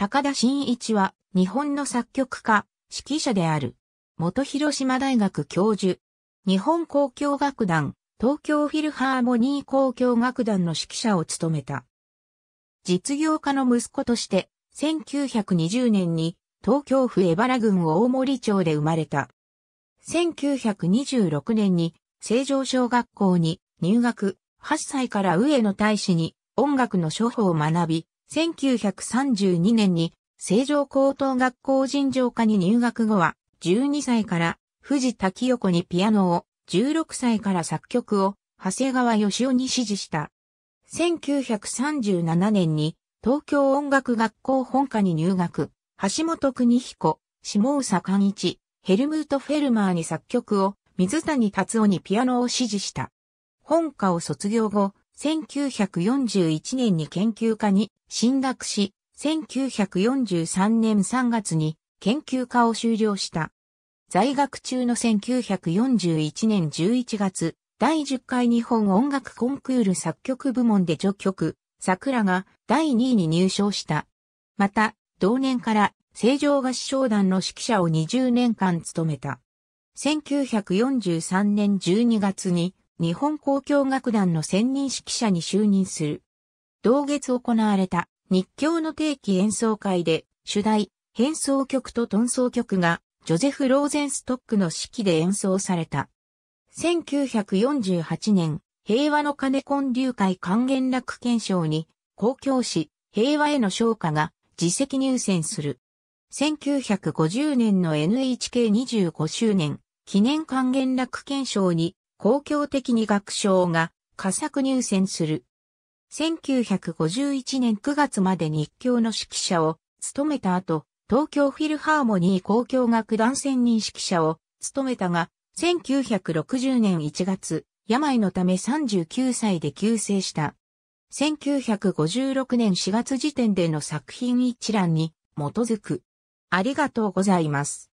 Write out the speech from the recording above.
高田真一は日本の作曲家、指揮者である。元広島大学教授。日本交響楽団、東京フィルハーモニー交響楽団の指揮者を務めた。実業家の息子として、1920年に東京府江原郡大森町で生まれた。1926年に成城小学校に入学、8歳から上野大使に音楽の処方を学び、1932年に成城高等学校尋常科に入学後は、12歳から藤田清子にピアノを、16歳から作曲を、長谷川義雄に指示した。1937年に東京音楽学校本科に入学、橋本邦彦、下尾寛一、ヘルムート・フェルマーに作曲を、水谷達夫にピアノを指示した。本科を卒業後、1941年に研究家に進学し、1943年3月に研究家を修了した。在学中の1941年11月、第10回日本音楽コンクール作曲部門で助曲、桜が第2位に入賞した。また、同年から成城合唱団の指揮者を20年間務めた。1943年12月に日本交響楽団の専任指揮者に就任する。同月行われた日教の定期演奏会で主題、変奏曲と遁奏曲がジョゼフ・ローゼンストックの指揮で演奏された。1948年、平和の金根流会還元楽憲章に、公共史、平和への昇華が自責入選する。1950年の NHK25 周年記念還元楽憲章に公共的に学賞が佳作入選する。1951年9月まで日教の指揮者を務めた後、東京フィルハーモニー公共楽団専任指揮者を務めたが、1960年1月、病のため39歳で急逝した。1956年4月時点での作品一覧に基づく。ありがとうございます。